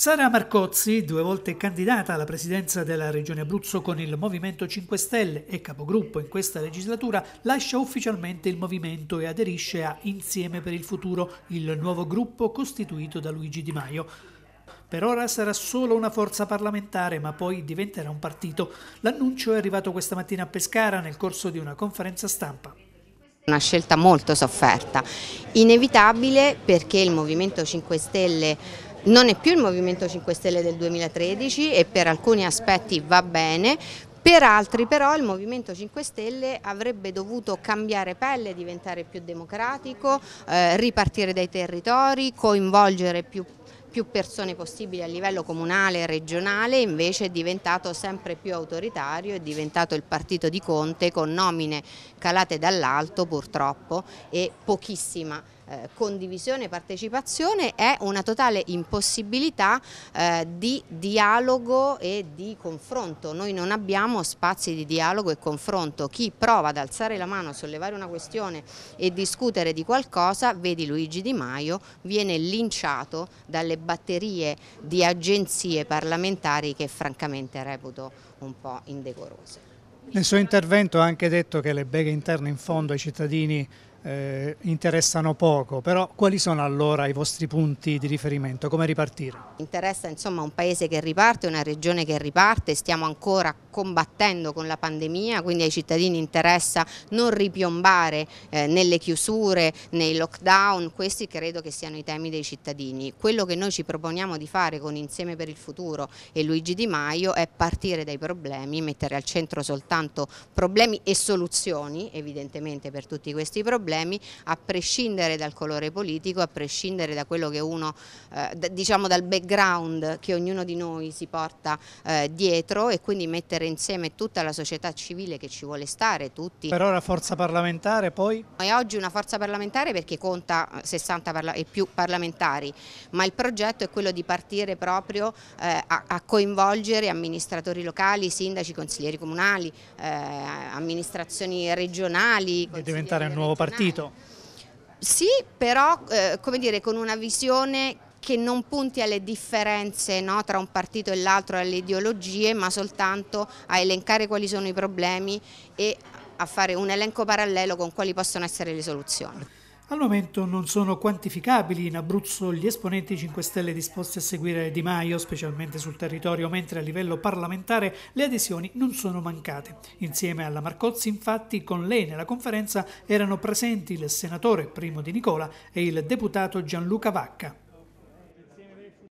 Sara Marcozzi, due volte candidata alla presidenza della Regione Abruzzo con il Movimento 5 Stelle e capogruppo in questa legislatura, lascia ufficialmente il movimento e aderisce a Insieme per il Futuro, il nuovo gruppo costituito da Luigi Di Maio. Per ora sarà solo una forza parlamentare, ma poi diventerà un partito. L'annuncio è arrivato questa mattina a Pescara nel corso di una conferenza stampa una scelta molto sofferta, inevitabile perché il Movimento 5 Stelle non è più il Movimento 5 Stelle del 2013 e per alcuni aspetti va bene, per altri però il Movimento 5 Stelle avrebbe dovuto cambiare pelle, diventare più democratico, eh, ripartire dai territori, coinvolgere più più persone possibili a livello comunale e regionale, invece è diventato sempre più autoritario, è diventato il partito di Conte con nomine calate dall'alto purtroppo e pochissima eh, condivisione e partecipazione è una totale impossibilità eh, di dialogo e di confronto. Noi non abbiamo spazi di dialogo e confronto. Chi prova ad alzare la mano, sollevare una questione e discutere di qualcosa, vedi Luigi Di Maio, viene linciato dalle batterie di agenzie parlamentari che francamente reputo un po' indecorose. Nel suo intervento ha anche detto che le beghe interne in fondo ai cittadini eh, interessano poco, però quali sono allora i vostri punti di riferimento? Come ripartire? Interessa insomma un paese che riparte, una regione che riparte, stiamo ancora combattendo con la pandemia, quindi ai cittadini interessa non ripiombare eh, nelle chiusure, nei lockdown, questi credo che siano i temi dei cittadini. Quello che noi ci proponiamo di fare con Insieme per il Futuro e Luigi Di Maio è partire dai problemi, mettere al centro soltanto problemi e soluzioni, evidentemente per tutti questi problemi, problemi a prescindere dal colore politico, a prescindere da quello che uno, eh, diciamo dal background che ognuno di noi si porta eh, dietro e quindi mettere insieme tutta la società civile che ci vuole stare, tutti. Per ora forza parlamentare poi? È oggi una forza parlamentare perché conta 60 eh, parla e più parlamentari, ma il progetto è quello di partire proprio eh, a, a, coinvolgere amministratori locali, sindaci, consiglieri comunali, eh, amministrazioni regionali. E diventare un nuovo partito partito. Sì, però eh, come dire, con una visione che non punti alle differenze no, tra un partito e l'altro, alle ideologie, ma soltanto a elencare quali sono i problemi e a fare un elenco parallelo con quali possono essere le soluzioni. Al momento non sono quantificabili in Abruzzo gli esponenti 5 Stelle disposti a seguire Di Maio, specialmente sul territorio, mentre a livello parlamentare le adesioni non sono mancate. Insieme alla Marcozzi, infatti, con lei nella conferenza erano presenti il senatore Primo Di Nicola e il deputato Gianluca Vacca.